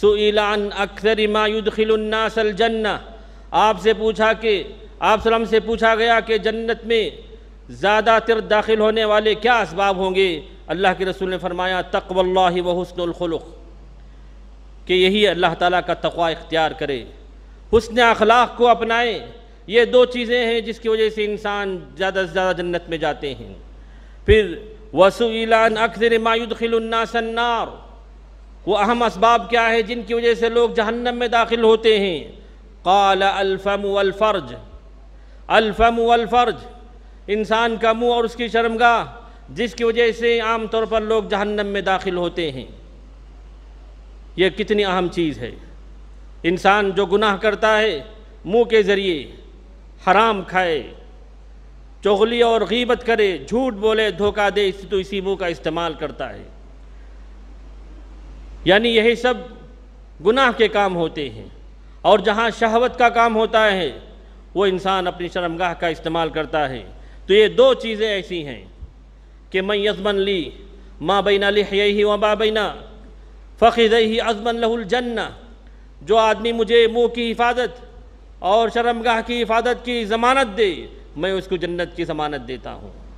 सुलान अक्सर मायुदखिलन्नासल जन्ना आपसे पूछा कि आप सलम से पूछा गया कि जन्नत में ज़्यादातर दाखिल होने वाले क्या इसबाब होंगे अल्लाह के रसूल ने फरमाया तकवल्ला व हसनखलुक कि यही अल्लाह ताला का तकवा इख्तियार करे हसन अखलाक को अपनाएं ये दो चीज़ें हैं जिसकी वजह से इंसान ज़्यादा से ज़्यादा जन्नत में जाते हैं फिर वसूलान अक्सर मायुदखिलन्नासन्नार वो अहम इसबाब क्या है जिनकी वजह से लोग जहन्नम में दाखिल होते हैं काल अल्फ़म अलफ़र्ज अल्फ़म अलफ़र्ज इंसान का मुँह और उसकी शर्मगा जिसकी वजह से आम तौर पर लोग जहन्नम में दाखिल होते हैं यह कितनी अहम चीज़ है इंसान जो गुनाह करता है मुँह के ज़रिए हराम खाए चुगली और गीबत करे झूठ बोले धोखा दे तो इसी मुँह का इस्तेमाल करता है यानी यही सब गुनाह के काम होते हैं और जहाँ शहवत का काम होता है वो इंसान अपनी शर्मगाह का इस्तेमाल करता है तो ये दो चीज़ें ऐसी हैं कि मैं यजमन ली माँ बैना यही व बाबैना फ़खिद ही अजमन लहुलजन्ना जो आदमी मुझे मुँह की हिफाजत और शर्मगाह की हिफाजत की ज़मानत दे मैं उसको जन्नत की ज़मानत देता हूँ